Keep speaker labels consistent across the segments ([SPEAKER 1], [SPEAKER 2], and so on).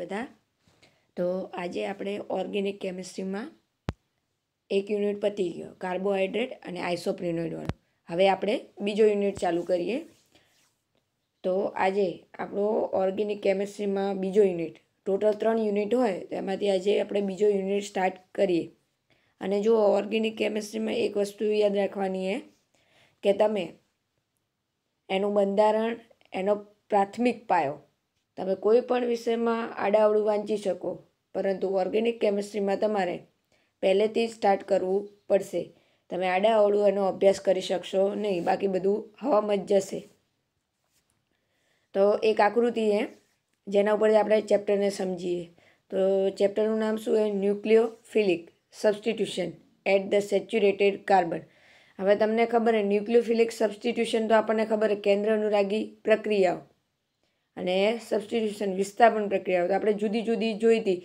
[SPEAKER 1] બધા તો આજે આપણે ઓર્ગેનિક કેમિસ્ટ્રીમાં એક યુનિટ પતી ગયો કાર્બોહાઈડ્રેટ અને આઈસોપ્રિનોઇડવાળો હવે આપણે બીજો યુનિટ ચાલુ કરીએ તો આજે આપણો ઓર્ગેનિક કેમિસ્ટ્રીમાં બીજો યુનિટ ટોટલ ત્રણ યુનિટ હોય તો એમાંથી આજે આપણે બીજો યુનિટ સ્ટાર્ટ કરીએ અને જો ઓર્ગેનિક કેમિસ્ટ્રીમાં એક વસ્તુ યાદ રાખવાની એ કે તમે એનું બંધારણ એનો પ્રાથમિક પાયો તમે કોઈ પણ વિષયમાં આડાવડું વાંચી શકો પરંતુ ઓર્ગેનિક કેમિસ્ટ્રીમાં તમારે પહેલેથી જ સ્ટાર્ટ કરવું પડશે તમે આડાવડું એનો અભ્યાસ કરી શકશો નહીં બાકી બધું હવામાં જ જશે તો એક આકૃતિ છે જેના ઉપરથી આપણે ચેપ્ટરને સમજીએ તો ચેપ્ટરનું નામ શું એ nucleophilic substitution at the saturated carbon હવે તમને ખબર હે ન્યુક્લિયોફિલિક સબસ્ટિટ્યુશન તો આપણને ખબર હે કેન્દ્ર અનુરાગી પ્રક્રિયાઓ અને સબસ્ટિટ્યુશન વિસ્થાપન પ્રક્રિયાઓ તો આપણે જુદી જુદી જોઈ હતી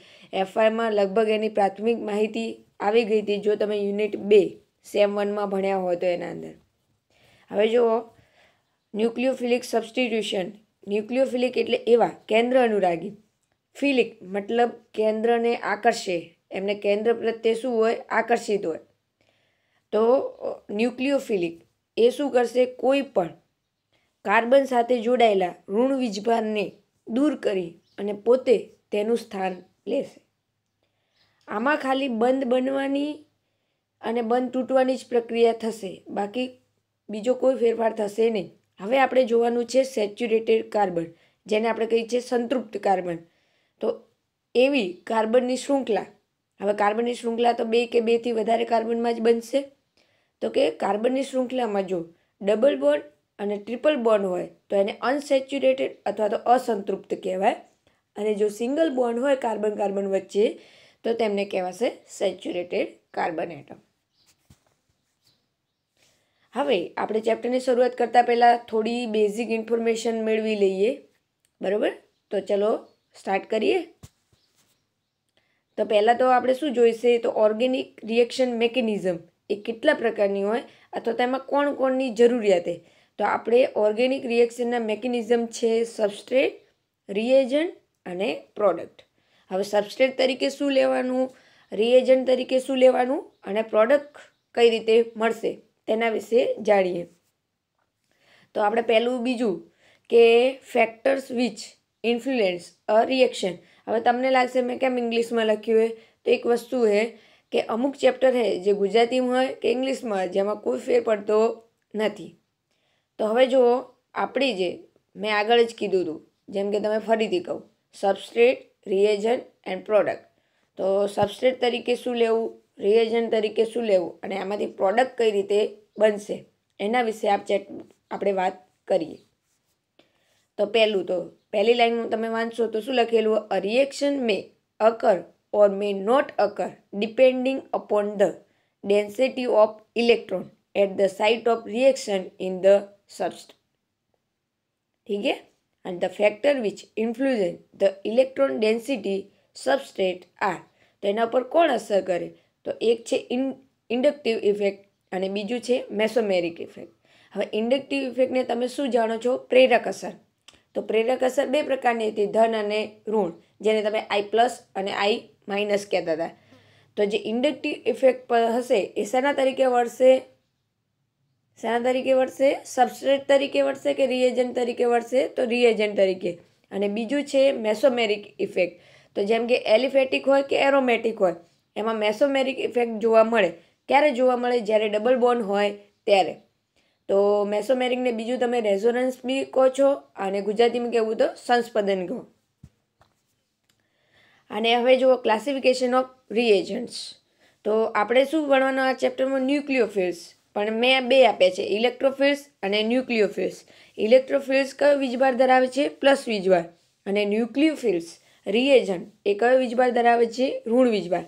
[SPEAKER 1] એફઆઈમાં લગભગ એની પ્રાથમિક માહિતી આવી ગઈ હતી જો તમે યુનિટ બે સેમ વનમાં ભણ્યા હોય તો એના અંદર હવે જુઓ ન્યુક્લિયોફિલિક સબસ્ટિટ્યુશન ન્યુક્લિયોફિલિક એટલે એવા કેન્દ્ર અનુરાગી ફિલિક મતલબ કેન્દ્રને આકર્ષે એમને કેન્દ્ર પ્રત્યે શું હોય આકર્ષિત હોય તો ન્યુક્લિયોફિલિક એ શું કરશે કોઈ પણ કાર્બન સાથે જોડાયેલા ઋણ વીજભારને દૂર કરી અને પોતે તેનું સ્થાન લેશે આમાં ખાલી બંધ બનવાની અને બંધ તૂટવાની જ પ્રક્રિયા થશે બાકી બીજો કોઈ ફેરફાર થશે નહીં હવે આપણે જોવાનું છે સેચ્યુરેટેડ કાર્બન જેને આપણે કહીએ છીએ સંતૃપ્ત કાર્બન તો એવી કાર્બનની શૃંખલા હવે કાર્બનની શૃંખલા તો બે કે બેથી વધારે કાર્બનમાં જ બનશે તો કે કાર્બનની શૃંખલામાં જો ડબલ બોન્ડ અને ટ્રિપલ બોન્ડ હોય તો એને અનસેચ્યુરેટેડ અથવા તો અસંતૃપ્ત કહેવાય અને જો સિંગલ બોન્ડ હોય કાર્બન કાર્બન વચ્ચે તો તેમને કહેવાશે સેચ્યુરેટેડ કાર્બન એટમ હવે આપણે ચેપ્ટરની શરૂઆત કરતાં પહેલાં થોડી બેઝિક ઇન્ફોર્મેશન મેળવી લઈએ બરાબર તો ચલો સ્ટાર્ટ કરીએ તો પહેલાં તો આપણે શું જોઈશે તો ઓર્ગેનિક રિએક્શન મેકેનિઝમ એ કેટલા પ્રકારની હોય અથવા તેમાં કોણ કોણની જરૂરિયાતે તો આપણે ઓર્ગેનિક રિએક્શનના મેકેનિઝમ છે સબસ્ટ્રેટ રિએજન્ટ અને પ્રોડક્ટ હવે સબસ્ટ્રેટ તરીકે શું લેવાનું રિએજન્ટ તરીકે શું લેવાનું અને પ્રોડક્ટ કઈ રીતે મળશે તેના વિશે જાણીએ તો આપણે પહેલું બીજું કે factors which influence a reaction હવે તમને લાગશે મેં કેમ ઇંગ્લિશમાં લખ્યું હોય તો એક વસ્તુ હે કે અમુક ચેપ્ટર હે જે ગુજરાતીમાં હોય કે ઇંગ્લિશમાં જેમાં કોઈ ફેર પડતો નથી તો હવે જુઓ આપણી જે મેં આગળ જ કીધું હતું જેમ કે તમે ફરીથી કહું સબસ્ટ્રેટ રિએજન્ટ એન્ડ પ્રોડક્ટ તો સબસ્ટ્રેટ તરીકે શું લેવું રિએજન્ટ તરીકે શું લેવું અને આમાંથી પ્રોડક્ટ કઈ રીતે બનશે એના વિશે આપ ચેટ આપણે વાત કરીએ તો પહેલું તો પહેલી લાઈનમાં તમે વાંચશો તો શું લખેલું a reaction may occur or may not occur depending upon the density of electron at the site of reaction in the substance. ठीक है and the factor which influence the electron density substrate are તો એના પર કોણ અસર કરે તો એક છે ઇન ઇન્ડક્ટિવ ઇફેક્ટ અને બીજું છે મેસોમેરિક ઇફેક્ટ હવે ઇન્ડક્ટિવ ઇફેક્ટને તમે શું જાણો છો પ્રેરક અસર તો પ્રેરક અસર બે પ્રકારની હતી ધન અને ઋણ જેને તમે આઈ પ્લસ અને આઈ માઇનસ કહેતા હતા તો જે ઇન્ડક્ટિવ ઇફેક્ટ પર હશે એ શેના તરીકે વળશે શાના તરીકે વળશે સબસ્ટ્રેટ તરીકે વળશે કે રિએજન્ટ તરીકે વળશે તો રિએજન્ટ તરીકે અને બીજું છે મેસોમેરિક ઇફેક્ટ તો જેમ કે એલિફેટિક હોય કે એરોમેટિક હોય એમાં મેસોમેરિક ઇફેક્ટ જોવા મળે ક્યારે જોવા મળે જ્યારે ડબલ બોન્ડ હોય ત્યારે તો મેસોમેરિકને બીજું તમે રેઝોનન્સ બી કહો છો અને ગુજરાતીમાં કહેવું તો સંસ્પદન કહો અને હવે જુઓ ક્લાસિફિકેશન ઓફ રિએજન્ટ્સ તો આપણે શું ભણવાના આ ચેપ્ટરમાં ન્યુક્લિયોફિલ્સ પણ મેં બે આપ્યા છે ઇલેક્ટ્રોફિલ્સ અને ન્યુક્લિયોફિલ્સ ઇલેક્ટ્રોફિલ્સ કયો વીજભાર ધરાવે છે પ્લસ વીજભાર અને ન્યુક્લિયોફિલ્સ રિએજન એ કયો વીજભાર ધરાવે છે ઋણ વીજભાર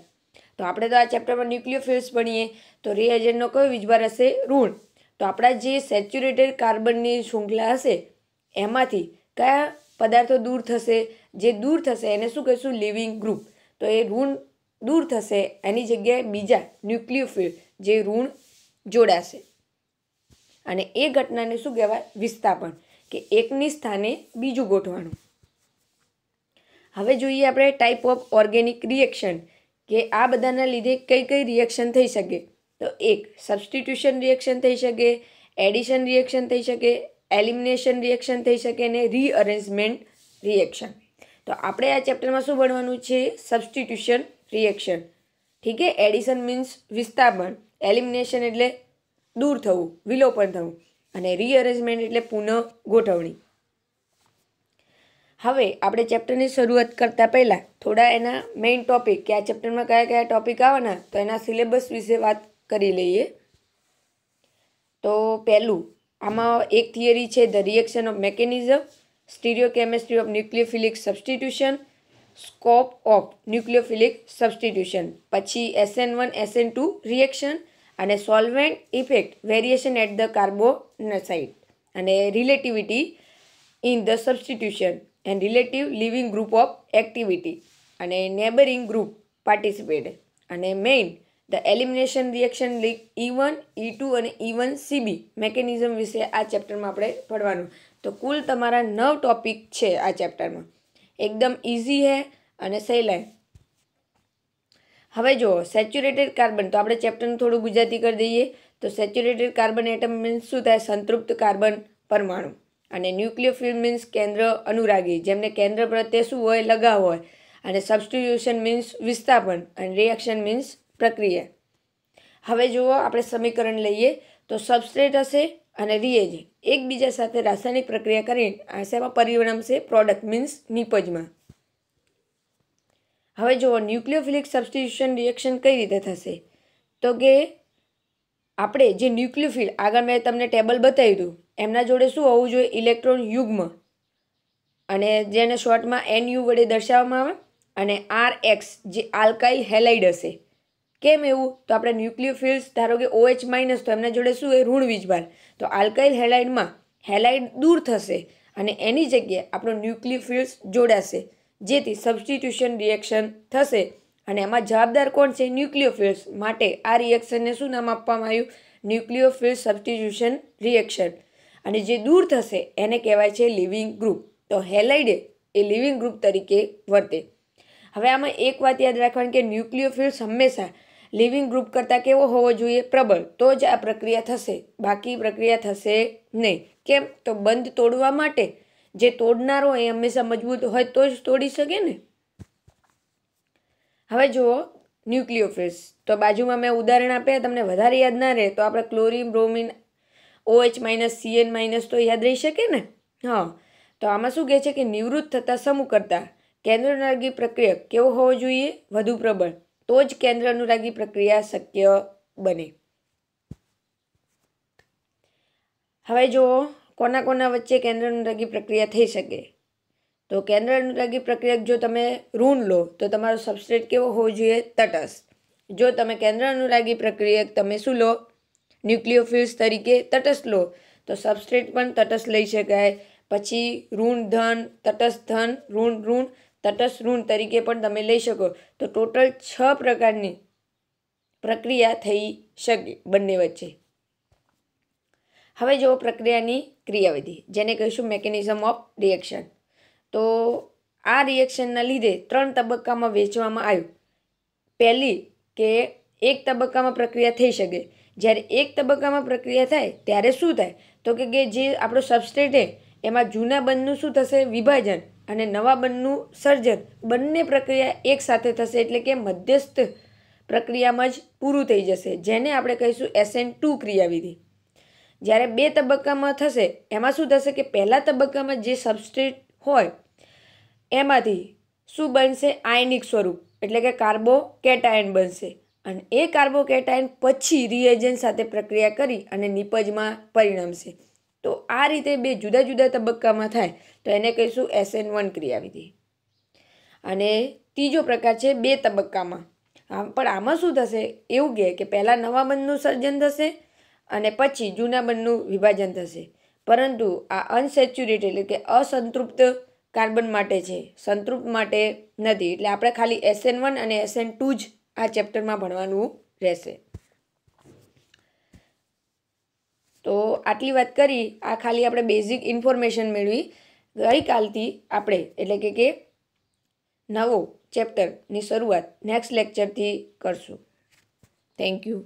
[SPEAKER 1] તો આપણે તો આ ચેપ્ટરમાં ન્યુક્લિયોફિલ્સ ભણીએ તો રિએજનનો કયો વીજભાર હશે ઋણ તો આપણા જે સેચ્યુરેટેડ કાર્બનની શૃંખલા હશે એમાંથી કયા પદાર્થો દૂર થશે જે દૂર થશે એને શું કહીશું લિવિંગ ગ્રુપ તો એ ઋણ દૂર થશે એની જગ્યાએ બીજા ન્યુક્લિયોફિલ જે ઋણ જોડાશે અને એ ઘટનાને શું કહેવાય વિસ્થાપન કે એકની સ્થાને બીજું ગોઠવાનું હવે જોઈએ આપણે ટાઈપ ઓફ ઓર્ગેનિક રિએક્શન કે આ બધાના લીધે કઈ કઈ રિએક્શન થઈ શકે તો એક સબસ્ટિટ્યુશન રિએક્શન થઈ શકે એડિશન રિએક્શન થઈ શકે એલિમિનેશન રિએક્શન થઈ શકે અને રીઅરેન્જમેન્ટ રિએક્શન તો આપણે આ ચેપ્ટરમાં શું ભણવાનું છે સબસ્ટિટ્યુશન રિએક્શન ઠીક છે એડિશન મીન્સ વિસ્થાપન એલિમિનેશન એટલે દૂર થવું વિલોપન થવું અને રીઅરેન્જમેન્ટ એટલે પુનઃ ગોઠવણી હવે આપણે ચેપ્ટરની શરૂઆત કરતાં પહેલાં થોડા એના મેઇન ટોપિક કે આ ચેપ્ટરમાં કયા કયા ટોપિક આવવાના તો એના સિલેબસ વિશે વાત કરી લઈએ તો પહેલું આમાં એક થિયરી છે the reaction of mechanism stereo chemistry of nucleophilic substitution scope of nucleophilic substitution પછી SN one SN two reaction અને solvent effect variation at the carbon site અને relativity in the substitution and relative leaving group of activity અને neighbouring group participate અને main the elimination reaction like even one two અને even CB mechanism વિશે આ ચેપ્ટરમાં આપણે ભણવાનું તો કુલ તમારા નવ ટોપિક છે આ ચેપ્ટરમાં એકદમ ઇઝી હે અને સહેલાય હવે જો સેચ્યુરેટેડ કાર્બન તો આપણે ચેપ્ટરનું થોડું ગુજરાતી કરી દઈએ તો સેચ્યુરેટેડ કાર્બન એટમ મીન્સ શું થાય સંતૃપ્ત કાર્બન પરમાણુ અને ન્યુક્લિયર ન્યુક્લિયોફિલ મીન્સ કેન્દ્ર અનુરાગી જેમને કેન્દ્ર પ્રત્યે શું હોય લગાવ હોય અને સબસ્ટિટ્યુશન મીન્સ વિસ્થાપન અને રિએક્શન મીન્સ પ્રક્રિયા હવે જુઓ આપણે સમીકરણ લઈએ તો સબસ્ટ્રેટ હશે અને રિએજ એકબીજા સાથે રાસાયણિક પ્રક્રિયા કરીને આશામાં પરિણમશે પ્રોડક્ટ મીન્સ નિપજમાં હવે જુઓ ન્યુક્લિયોફિલિક સબસ્ટિટ્યુશન રિએક્શન કઈ રીતે થશે તો કે આપણે જે ન્યુક્લિયોફિલ આગળ મેં તમને ટેબલ બતાવ્યું દઉં એમના જોડે શું હોવું જોઈએ ઇલેક્ટ્રોન યુગ્મ અને જેને શોર્ટમાં એન યુ વડે દર્શાવવામાં આવે અને આર એક્સ જે આલ્કાઇલ હેલાઇડ હશે કેમ એવું તો આપણે ન્યુક્લિયોફિલ્સ ધારો કે ઓએચ માઇનસ તો એમના જોડે શું એ ઋણ વીજભાર તો આલ્કાઇલ હેલાઇડમાં હેલાઇડ દૂર થશે અને એની જગ્યાએ આપણો ન્યુક્લિયોફિલ્સ જોડાશે જેથી સબસ્ટિટ્યુશન રિએક્શન થશે અને એમાં જવાબદાર કોણ છે ન્યુક્લિયોફિલ્સ માટે આ રિએક્શનને શું નામ આપવામાં આવ્યું ન્યુક્લિયોફિલ સબસ્ટિટ્યુશન રિએક્શન અને જે દૂર થશે એને કહેવાય છે લિવિંગ ગ્રુપ તો હેલાઇડે એ લિવિંગ ગ્રુપ તરીકે વર્તે હવે આમાં એક વાત યાદ રાખવાની કે ન્યુક્લિયોફિલ્સ હંમેશા લિવિંગ ગ્રુપ કરતાં કેવો હોવો જોઈએ પ્રબળ તો જ આ પ્રક્રિયા થશે બાકી પ્રક્રિયા થશે નહીં કેમ તો બંધ તોડવા માટે જે તોડનારો એ હંમેશા મજબૂત હોય તો જ તોડી શકે ને હવે જુઓ ન્યુક્લિયોફેસ તો બાજુમાં મેં ઉદાહરણ આપ્યા તમને વધારે યાદ ના રહે તો આપણે chlorine bromine OH minus CN minus તો યાદ રહી શકે ને હા તો આમાં શું કહે છે કે નિવૃત્ત થતાં સમૂહ કરતાં કેન્દ્રનુરાગી પ્રક્રિયા કેવો હોવો જોઈએ વધુ પ્રબળ તો જ કેન્દ્રનુરાગી પ્રક્રિયા શક્ય બને હવે જુઓ કોના કોના વચ્ચે કેન્દ્ર અનુરાગી પ્રક્રિયા થઈ શકે તો કેન્દ્ર અનુરાગી પ્રક્રિયા જો તમે ઋણ લો તો તમારો સબસ્ટ્રેટ કેવો હોવો જોઈએ તટસ્થ જો તમે કેન્દ્ર અનુરાગી પ્રક્રિયા તમે શું લો ન્યુક્લિયોફિલ્સ તરીકે તટસ્થ લો તો સબસ્ટ્રેટ પણ તટસ્થ લઈ શકાય પછી ઋણ ધન તટસ્થ ધન ઋણ ઋણ તટસ્થ ઋણ તરીકે પણ તમે લઈ શકો તો ટોટલ છ પ્રકારની પ્રક્રિયા થઈ શકે બંને વચ્ચે હવે જો પ્રક્રિયાની ક્રિયાવિધિ જેને કહીશું મેકેનિઝમ ઓફ રિએક્શન તો આ રિએક્શનના લીધે ત્રણ તબક્કામાં વેચવામાં આવ્યું પહેલી કે એક તબક્કામાં પ્રક્રિયા થઈ શકે જ્યારે એક તબક્કામાં પ્રક્રિયા થાય ત્યારે શું થાય તો કે જે આપણો સબસ્ટેટ છે એમાં જૂના બંધનું શું થશે વિભાજન અને નવા બંધનું સર્જન બંને પ્રક્રિયા એકસાથે થશે એટલે કે મધ્યસ્થ પ્રક્રિયામાં જ પૂરું થઈ જશે જેને આપણે કહીશું એસએન ટુ ક્રિયાવિધિ જ્યારે બે તબક્કામાં થશે એમાં શું થશે કે પહેલા તબક્કામાં જે સબસ્ટ્રેટ હોય એમાંથી શું બનશે આયનિક સ્વરૂપ એટલે કે કાર્બો કાર્બોકેટાયન બનશે અને એ કાર્બોકેટાયન પછી રિએજન સાથે પ્રક્રિયા કરી અને નિપજમાં પરિણમશે તો આ રીતે બે જુદા જુદા તબક્કામાં થાય તો એને કહીશું એસએન વન ક્રિયાવિધિ અને ત્રીજો પ્રકાર છે બે તબક્કામાં પણ આમાં શું થશે એવું કહે કે પહેલાં નવા બંધનું સર્જન થશે અને પછી જૂના બંધનું વિભાજન થશે પરંતુ આ અનસેચ્યુરેટ એટલે કે અસંતૃપ્ત કાર્બન માટે છે સંતૃપ્ત માટે નથી એટલે આપણે ખાલી એસએન વન અને એસએન ટુ જ આ ચેપ્ટરમાં ભણવાનું રહેશે તો આટલી વાત કરી આ ખાલી આપણે બેઝિક ઇન્ફોર્મેશન મેળવી ગઈકાલથી આપણે એટલે કે કે નવો ચેપ્ટરની શરૂઆત નેક્સ્ટ લેક્ચરથી કરશું થેન્ક યુ